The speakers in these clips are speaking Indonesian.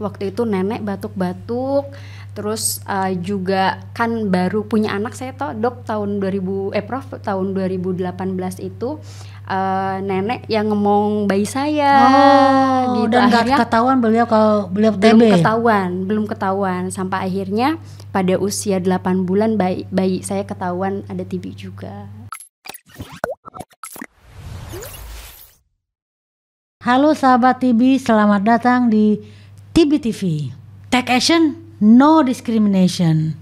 waktu itu nenek batuk-batuk terus uh, juga kan baru punya anak saya toh dok tahun 2000 eh prof tahun 2018 itu uh, nenek yang ngomong bayi saya oh, gitu dan akhirnya ketahuan beliau kalau beliau TB belum ketahuan belum ketahuan sampai akhirnya pada usia 8 bulan bayi bayi saya ketahuan ada TB juga Halo sahabat TB, selamat datang di TBTV. Take action, no discrimination.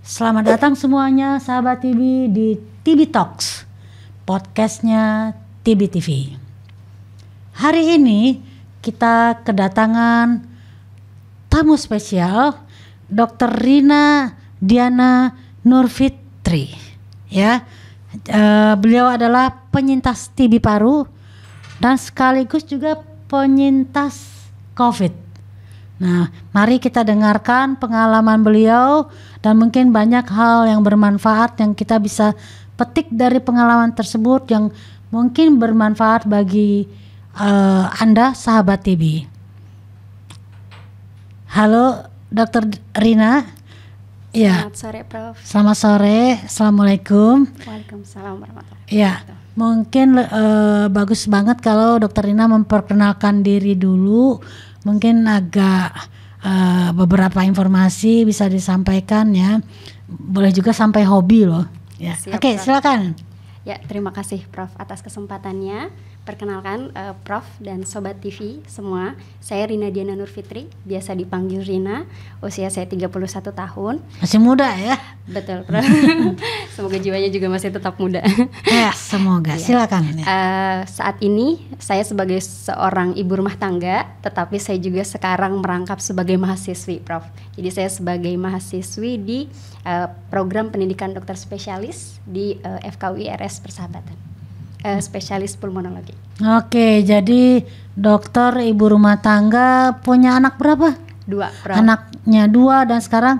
Selamat datang semuanya sahabat TV di TV Talks, podcastnya TV TV. Hari ini kita kedatangan tamu spesial Dr. Rina Diana Nurfitri ya. Uh, beliau adalah penyintas TB paru dan sekaligus juga penyintas COVID. Nah, mari kita dengarkan pengalaman beliau dan mungkin banyak hal yang bermanfaat yang kita bisa petik dari pengalaman tersebut yang mungkin bermanfaat bagi uh, Anda sahabat TV. Halo Dokter Rina. Ya. Selamat sore Prof. Selamat sore. Assalamualaikum. Waalaikumsalam warahmatullahi Ya. Mungkin uh, bagus banget kalau Dokter Rina memperkenalkan diri dulu. Mungkin agak uh, beberapa informasi bisa disampaikan ya. Boleh juga sampai hobi loh. Ya. Oke, okay, silakan. Ya, terima kasih Prof atas kesempatannya. Perkenalkan uh, Prof dan Sobat TV semua, saya Rina Diana Nur biasa dipanggil Rina, usia saya 31 tahun. Masih muda ya? Betul Prof, semoga jiwanya juga masih tetap muda. ya semoga, ya. silakan. Ya. Uh, saat ini saya sebagai seorang ibu rumah tangga, tetapi saya juga sekarang merangkap sebagai mahasiswi Prof. Jadi saya sebagai mahasiswi di uh, program pendidikan dokter spesialis di uh, FKUI RS Persahabatan uh, spesialis pulmonologi. Oke, jadi dokter ibu rumah tangga punya anak berapa? Dua. Bro. Anaknya dua dan sekarang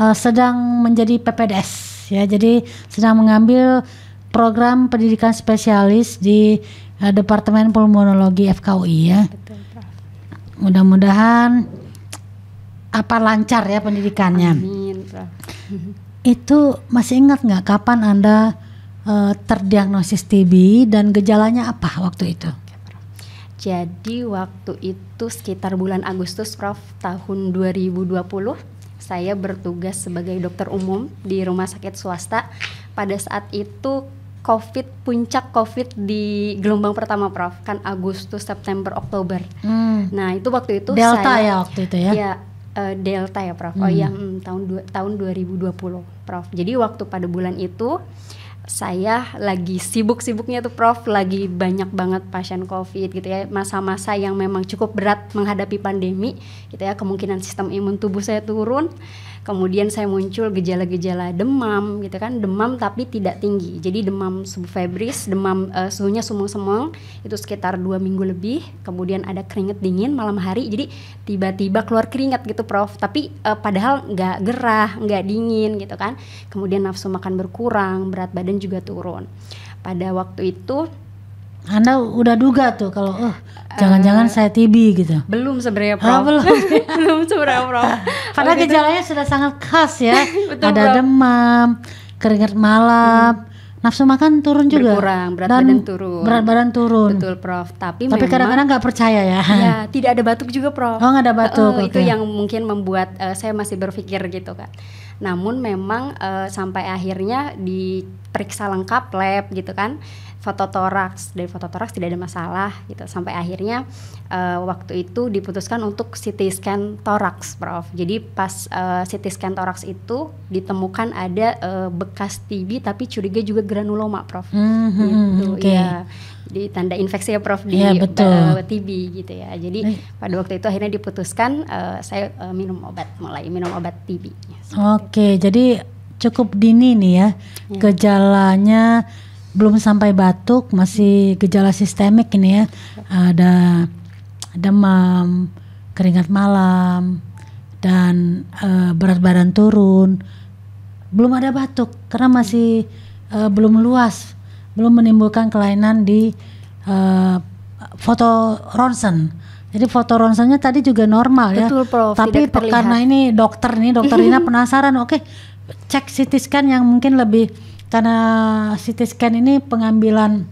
uh, sedang menjadi PPDS ya, jadi sedang mengambil program pendidikan spesialis di uh, Departemen Pulmonologi FKUI ya. Betul, Mudah-mudahan apa lancar ya pendidikannya. Amin, Itu masih ingat nggak kapan Anda uh, terdiagnosis TB dan gejalanya apa waktu itu? Jadi waktu itu sekitar bulan Agustus Prof tahun 2020 saya bertugas sebagai dokter umum di rumah sakit swasta. Pada saat itu COVID puncak COVID di gelombang pertama Prof kan Agustus September Oktober. Hmm. Nah itu waktu itu Delta saya, ya waktu itu ya. ya Delta ya Prof. Oh, hmm. Oh ya hmm, tahun tahun 2020 Prof. Jadi waktu pada bulan itu saya lagi sibuk-sibuknya tuh Prof, lagi banyak banget pasien COVID gitu ya, masa-masa yang memang cukup berat menghadapi pandemi gitu ya, kemungkinan sistem imun tubuh saya turun, kemudian saya muncul gejala-gejala demam gitu kan demam tapi tidak tinggi jadi demam subfebris demam uh, suhunya sumeng sumeng itu sekitar dua minggu lebih kemudian ada keringat dingin malam hari jadi tiba-tiba keluar keringat gitu prof tapi uh, padahal nggak gerah nggak dingin gitu kan kemudian nafsu makan berkurang berat badan juga turun pada waktu itu anda udah duga tuh kalau oh jangan-jangan uh, saya TB gitu. Belum sebenarnya Prof. Ah, belum. belum sebenarnya Prof. Karena gitu. gejalanya sudah sangat khas ya. Betul, Ada Prof. demam, keringat malam, hmm. nafsu makan turun juga. Berkurang, berat badan turun. Berat badan turun. Betul Prof. Tapi Tapi kadang-kadang nggak percaya ya. Iya, tidak ada batuk juga Prof. Oh, nggak ada batuk. Uh, eh, okay. Itu yang mungkin membuat uh, saya masih berpikir gitu kan namun memang uh, sampai akhirnya diperiksa lengkap lab gitu kan foto fototoraks dari foto fototoraks tidak ada masalah gitu sampai akhirnya uh, waktu itu diputuskan untuk CT scan toraks prof jadi pas uh, CT scan toraks itu ditemukan ada uh, bekas TB tapi curiga juga granuloma prof mm-hmm, gitu hmm, okay. ya jadi tanda infeksi ya prof di yeah, iya, betul. Uh, TB gitu ya jadi eh. pada waktu itu akhirnya diputuskan uh, saya uh, minum obat mulai minum obat TB oke okay, jadi cukup dini nih ya, ya. gejalanya belum sampai batuk, masih gejala sistemik ini ya. Ada demam, keringat malam, dan e, berat badan turun. Belum ada batuk karena masih e, belum luas, belum menimbulkan kelainan di e, foto ronsen. Jadi foto ronsennya tadi juga normal ya. Betul, ya. Prof, Tapi karena ini dokter nih, dokter Rina penasaran, oke, cek CT scan yang mungkin lebih karena CT scan ini pengambilan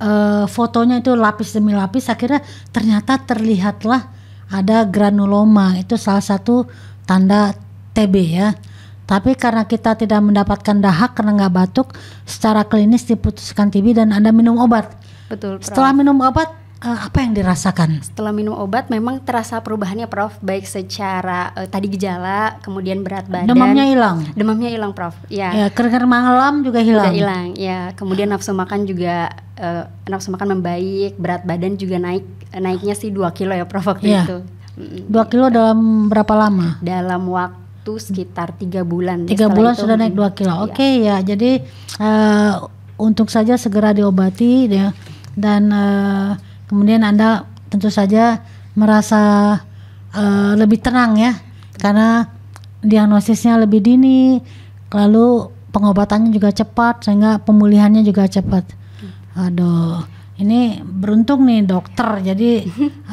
uh, fotonya itu lapis demi lapis akhirnya ternyata terlihatlah ada granuloma itu salah satu tanda TB ya tapi karena kita tidak mendapatkan dahak karena nggak batuk secara klinis diputuskan TB dan Anda minum obat betul setelah minum obat Eh, apa yang dirasakan? Setelah minum obat memang terasa perubahannya Prof, baik secara uh, tadi gejala, kemudian berat badan. Demamnya hilang. Demamnya hilang Prof. Ya. Ya, malam juga hilang. juga hilang. Ya, kemudian nafsu makan juga uh, nafsu makan membaik, berat badan juga naik. Naiknya sih 2 kilo ya Prof waktu ya. itu. 2 kilo dalam berapa lama? Dalam waktu itu sekitar tiga bulan. Ya, tiga bulan itu, sudah naik dua kilo. Oke okay, ya. ya, jadi uh, untuk saja segera diobati ya dan uh, kemudian anda tentu saja merasa uh, lebih tenang ya karena diagnosisnya lebih dini lalu pengobatannya juga cepat sehingga pemulihannya juga cepat aduh ini beruntung nih dokter jadi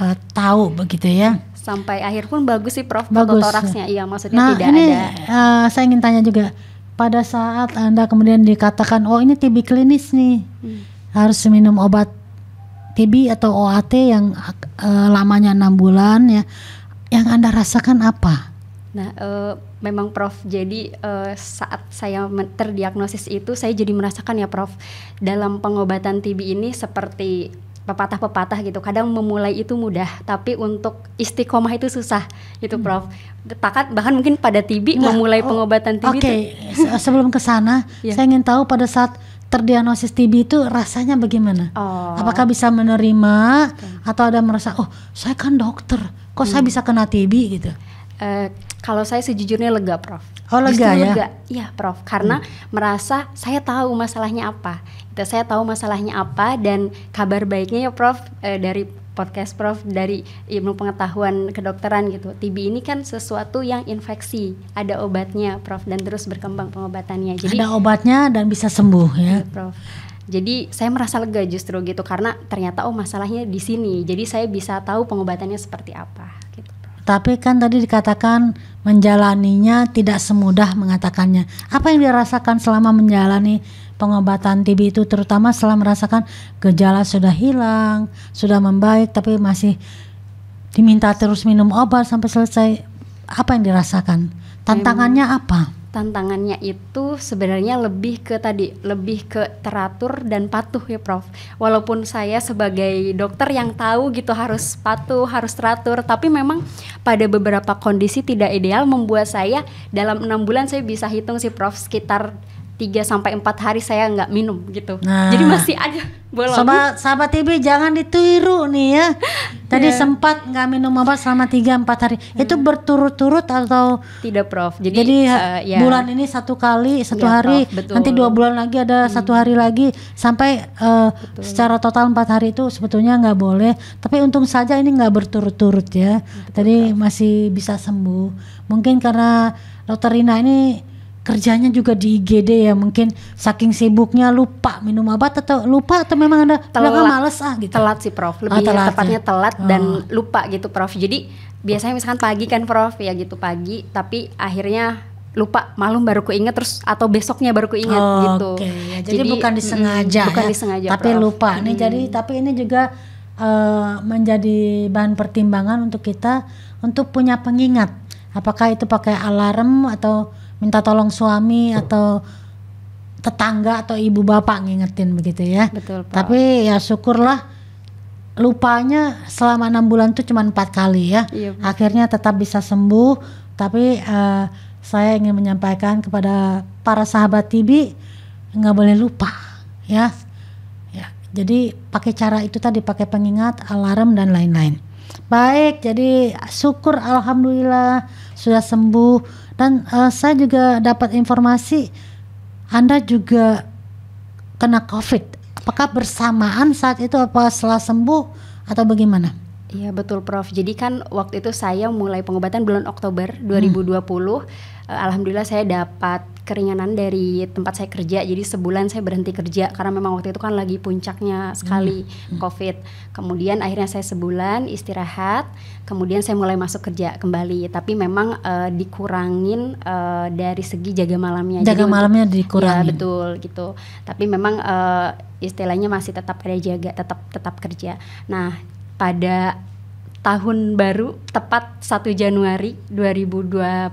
uh, tahu begitu ya sampai akhir pun bagus sih prof bagus toraksnya iya maksudnya nah, tidak ini, ada uh, saya ingin tanya juga pada saat anda kemudian dikatakan oh ini TB klinis nih hmm. harus minum obat OTB atau OAT yang uh, lamanya enam bulan ya, yang anda rasakan apa? Nah, uh, memang Prof. Jadi uh, saat saya terdiagnosis itu, saya jadi merasakan ya Prof. Dalam pengobatan TB ini seperti pepatah-pepatah gitu. Kadang memulai itu mudah, tapi untuk istiqomah itu susah gitu, hmm. Prof. Takat bahkan mungkin pada TB nah, memulai oh, pengobatan TB Oke, sebelum ke sana, yeah. saya ingin tahu pada saat terdiagnosis TB itu rasanya bagaimana? Oh. Apakah bisa menerima okay. atau ada merasa oh saya kan dokter, kok hmm. saya bisa kena TB gitu? Uh, kalau saya sejujurnya lega, Prof. Oh lega ya? Lega, iya Prof. Karena hmm. merasa saya tahu masalahnya apa. Saya tahu masalahnya apa dan kabar baiknya ya Prof eh, dari podcast Prof dari ilmu pengetahuan kedokteran gitu. TB ini kan sesuatu yang infeksi, ada obatnya Prof dan terus berkembang pengobatannya. Jadi ada obatnya dan bisa sembuh ya. Iya, prof. Jadi saya merasa lega justru gitu karena ternyata oh masalahnya di sini. Jadi saya bisa tahu pengobatannya seperti apa gitu. Tapi kan tadi dikatakan menjalaninya tidak semudah mengatakannya. Apa yang dirasakan selama menjalani pengobatan TB itu terutama setelah merasakan gejala sudah hilang, sudah membaik tapi masih diminta terus minum obat sampai selesai apa yang dirasakan? Tantangannya apa? tantangannya itu sebenarnya lebih ke tadi lebih ke teratur dan patuh ya Prof. Walaupun saya sebagai dokter yang tahu gitu harus patuh, harus teratur, tapi memang pada beberapa kondisi tidak ideal membuat saya dalam enam bulan saya bisa hitung sih Prof sekitar 3 sampai empat hari saya nggak minum gitu. Nah. Jadi masih ada bolong. Sobat sahabat TV jangan ditiru nih ya. Tadi yeah. sempat nggak minum obat selama tiga empat hari. Hmm. Itu berturut-turut atau Tidak, Prof. Jadi, Jadi uh, ya. bulan ini satu kali, iya, satu ya, hari, betul. nanti dua bulan lagi ada hmm. satu hari lagi sampai uh, secara total empat hari itu sebetulnya nggak boleh. Tapi untung saja ini nggak berturut-turut ya. Betul, Tadi Prof. masih bisa sembuh. Mungkin karena Dokter Rina ini kerjanya juga di IGD ya mungkin saking sibuknya lupa minum obat atau lupa atau memang ada telat males ah gitu telat sih prof lebih oh, telat, ya? tepatnya ya. telat oh. dan lupa gitu prof jadi biasanya misalkan pagi kan prof ya gitu pagi tapi akhirnya lupa malu baru ingat terus atau besoknya baru keinget oh, gitu okay. Ya, jadi, jadi bukan disengaja mm, bukan ya, disengaja tapi prof. lupa hmm. nih jadi tapi ini juga uh, menjadi bahan pertimbangan untuk kita untuk punya pengingat apakah itu pakai alarm atau minta tolong suami atau tetangga atau ibu bapak ngingetin begitu ya. Betul. Pak. Tapi ya syukurlah lupanya selama enam bulan itu cuma empat kali ya. Iya, Akhirnya tetap bisa sembuh. Tapi uh, saya ingin menyampaikan kepada para sahabat TIBI nggak boleh lupa ya. ya. Jadi pakai cara itu tadi pakai pengingat, alarm dan lain-lain. Baik, jadi syukur alhamdulillah sudah sembuh dan uh, saya juga dapat informasi Anda juga kena COVID. Apakah bersamaan saat itu apa setelah sembuh atau bagaimana? Iya betul Prof. Jadi kan waktu itu saya mulai pengobatan bulan Oktober 2020. Hmm. Eh, alhamdulillah saya dapat keringanan dari tempat saya kerja jadi sebulan saya berhenti kerja karena memang waktu itu kan lagi puncaknya sekali hmm. hmm. covid kemudian akhirnya saya sebulan istirahat kemudian saya mulai masuk kerja kembali tapi memang uh, dikurangin uh, dari segi jaga malamnya jaga jadi malamnya untuk, dikurangin ya, betul gitu tapi memang uh, istilahnya masih tetap ada jaga tetap tetap kerja nah pada tahun baru tepat 1 Januari 2021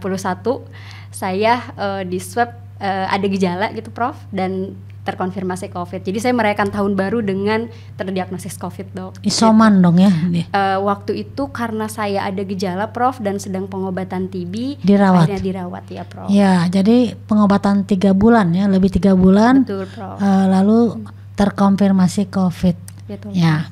saya uh, di swab uh, ada gejala gitu Prof dan terkonfirmasi COVID. Jadi saya merayakan tahun baru dengan terdiagnosis COVID dok. Isoman gitu. dong ya. Uh, waktu itu karena saya ada gejala Prof dan sedang pengobatan TB. Dirawat. Akhirnya dirawat ya Prof. Ya jadi pengobatan tiga bulan ya lebih tiga bulan. Betul Prof. Uh, lalu terkonfirmasi COVID. Betul. Ya.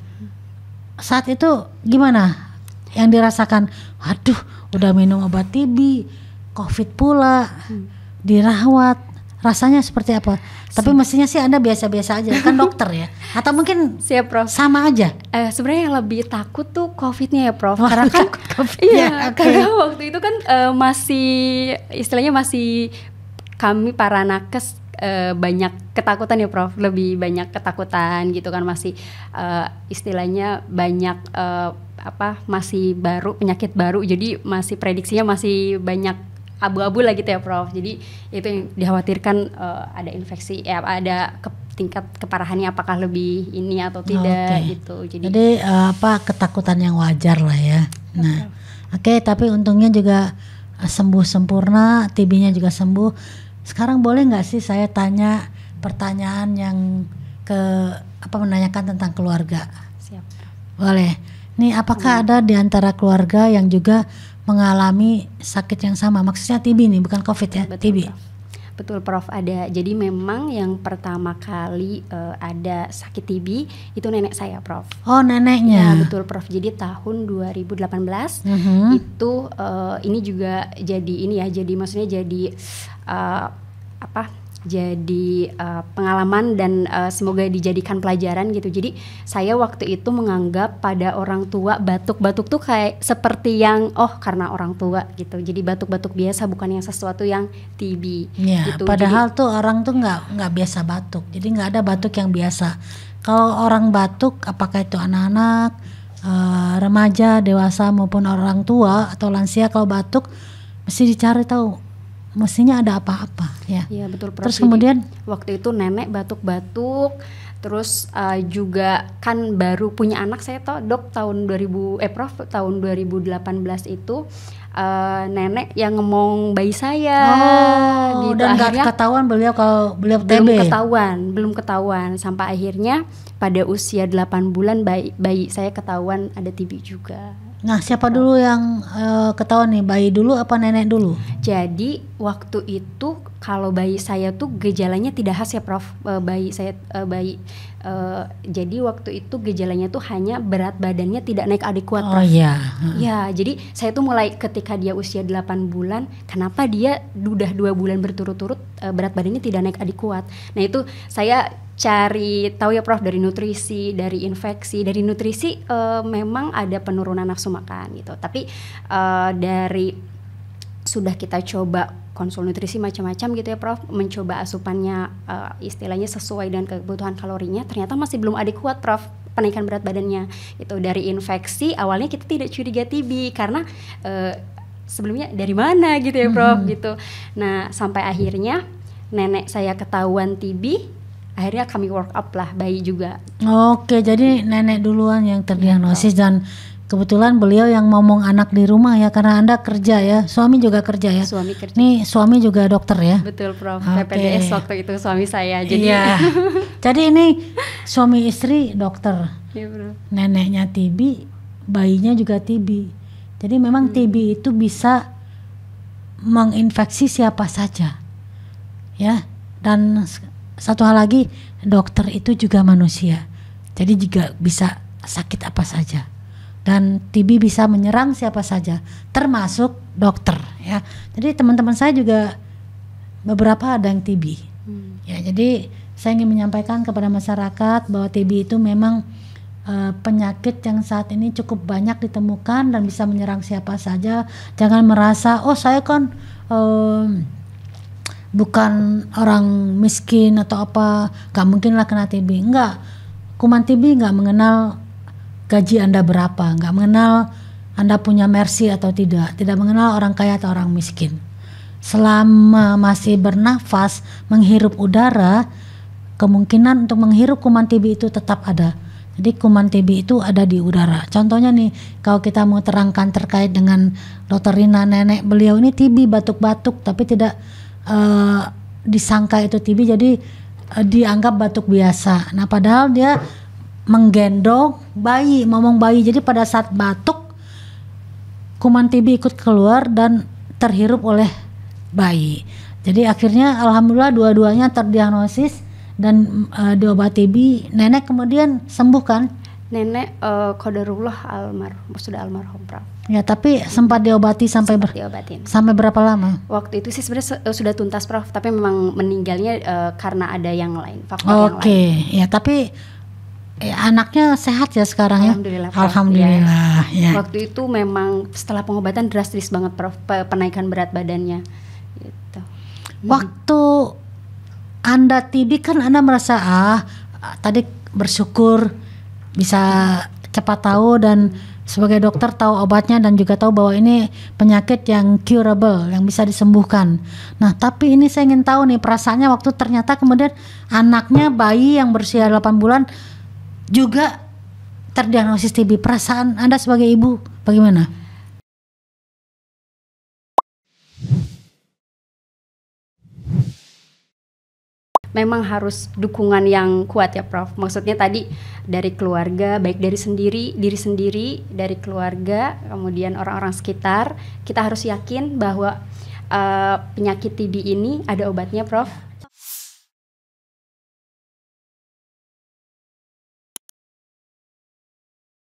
Saat itu gimana? Yang dirasakan, Waduh, udah minum obat TB covid pula hmm. dirawat rasanya seperti apa tapi Sim. mestinya sih anda biasa-biasa aja kan dokter ya atau mungkin siap prof sama aja eh, sebenarnya yang lebih takut tuh covidnya ya prof oh, karena kan COVID iya ya, okay. karena waktu itu kan uh, masih istilahnya masih kami para nakes uh, banyak ketakutan ya Prof, lebih banyak ketakutan gitu kan masih uh, istilahnya banyak uh, apa masih baru penyakit baru jadi masih prediksinya masih banyak abu-abu lah gitu ya Prof. Jadi itu yang dikhawatirkan uh, ada infeksi eh, ada ke tingkat keparahannya apakah lebih ini atau tidak okay. gitu. Jadi, Jadi uh, apa ketakutan yang wajar lah ya. Nah, oke okay, tapi untungnya juga eh, sembuh sempurna, TB-nya juga sembuh. Sekarang boleh nggak sih saya tanya pertanyaan yang ke apa menanyakan tentang keluarga? Siap. Boleh. Nih apakah hmm. ada di antara keluarga yang juga mengalami sakit yang sama. Maksudnya TB nih, bukan COVID ya, betul, TB. Betul Prof, ada. Jadi memang yang pertama kali uh, ada sakit TB itu nenek saya Prof. Oh neneknya. Ya, betul Prof. Jadi tahun 2018 mm -hmm. itu uh, ini juga jadi ini ya, jadi maksudnya jadi uh, apa jadi uh, pengalaman dan uh, semoga dijadikan pelajaran gitu. Jadi saya waktu itu menganggap pada orang tua batuk-batuk tuh kayak seperti yang oh karena orang tua gitu. Jadi batuk-batuk biasa bukan yang sesuatu yang TB. Ya, gitu. Padahal jadi, tuh orang tuh nggak nggak biasa batuk. Jadi nggak ada batuk yang biasa. Kalau orang batuk apakah itu anak-anak, uh, remaja, dewasa maupun orang tua atau lansia kalau batuk mesti dicari tahu mestinya ada apa-apa ya. Iya betul. Prof. Terus kemudian waktu itu nenek batuk-batuk, terus uh, juga kan baru punya anak saya toh dok tahun 2000 eh prof tahun 2018 itu uh, nenek yang ngomong bayi saya oh, gitu dan akhirnya ketahuan beliau kalau beliau TB belum ketahuan belum ketahuan sampai akhirnya pada usia 8 bulan bayi bayi saya ketahuan ada TB juga Nah, siapa dulu yang uh, ketahuan nih, bayi dulu apa nenek dulu? Jadi, waktu itu kalau bayi saya tuh gejalanya tidak khas ya, Prof. Uh, bayi saya uh, bayi uh, jadi waktu itu gejalanya tuh hanya berat badannya tidak naik adekuat, oh, Prof. Oh iya. Hmm. Ya, jadi saya tuh mulai ketika dia usia 8 bulan, kenapa dia udah dua bulan berturut-turut uh, berat badannya tidak naik adekuat. Nah, itu saya cari tahu ya Prof dari nutrisi, dari infeksi, dari nutrisi uh, memang ada penurunan nafsu makan gitu. Tapi uh, dari sudah kita coba konsul nutrisi macam-macam gitu ya Prof, mencoba asupannya uh, istilahnya sesuai dengan kebutuhan kalorinya, ternyata masih belum adekuat Prof penaikan berat badannya. Itu dari infeksi awalnya kita tidak curiga TB karena uh, sebelumnya dari mana gitu ya Prof hmm. gitu. Nah, sampai akhirnya nenek saya ketahuan TB akhirnya kami work up lah bayi juga oke jadi nenek duluan yang terdiagnosis ya, dan Kebetulan beliau yang ngomong anak di rumah ya karena Anda kerja ya. Suami juga kerja ya. Suami kerja. Nih suami juga dokter ya. Betul, Prof. Okay. PPDS waktu itu suami saya. Jadi iya. Jadi ini suami istri dokter. Iya, bro. Neneknya TB, bayinya juga TB. Jadi memang hmm. TB itu bisa menginfeksi siapa saja. Ya. Dan satu hal lagi dokter itu juga manusia jadi juga bisa sakit apa saja dan TB bisa menyerang siapa saja termasuk dokter ya jadi teman-teman saya juga beberapa ada yang TB hmm. ya jadi saya ingin menyampaikan kepada masyarakat bahwa TB itu memang eh, penyakit yang saat ini cukup banyak ditemukan dan bisa menyerang siapa saja jangan merasa oh saya kan um, bukan orang miskin atau apa gak mungkin lah kena TB enggak kuman TB nggak mengenal gaji anda berapa nggak mengenal anda punya mercy atau tidak tidak mengenal orang kaya atau orang miskin selama masih bernafas menghirup udara kemungkinan untuk menghirup kuman TB itu tetap ada jadi kuman TB itu ada di udara. Contohnya nih, kalau kita mau terangkan terkait dengan dokter Rina nenek beliau ini TB batuk-batuk tapi tidak uh, disangka itu TB jadi uh, dianggap batuk biasa. Nah, padahal dia menggendong bayi, ngomong bayi. Jadi pada saat batuk kuman TB ikut keluar dan terhirup oleh bayi. Jadi akhirnya alhamdulillah dua-duanya terdiagnosis dan uh, eh, diobati TB. Nenek kemudian sembuh kan? Nenek uh, kodarullah almarhum sudah almarhum Prof. Ya, tapi sempat diobati sampai sempat ber diobatin. sampai berapa lama? Waktu itu sih sebenarnya su eh, sudah tuntas Prof, tapi memang meninggalnya uh, karena ada yang lain, faktor okay. yang lain. Oke, ya tapi eh, anaknya sehat ya sekarang ya? Alhamdulillah, ya. Prof, Alhamdulillah. Ya. ya. Waktu itu memang setelah pengobatan drastis banget Prof, penaikan berat badannya. Gitu. Hmm. Waktu Anda tibi kan Anda merasa ah tadi bersyukur bisa cepat tahu dan hmm sebagai dokter tahu obatnya dan juga tahu bahwa ini penyakit yang curable, yang bisa disembuhkan. Nah, tapi ini saya ingin tahu nih perasaannya waktu ternyata kemudian anaknya bayi yang berusia 8 bulan juga terdiagnosis TB. Perasaan Anda sebagai ibu bagaimana? memang harus dukungan yang kuat ya Prof. Maksudnya tadi dari keluarga, baik dari sendiri, diri sendiri, dari keluarga, kemudian orang-orang sekitar, kita harus yakin bahwa uh, penyakit TB ini ada obatnya Prof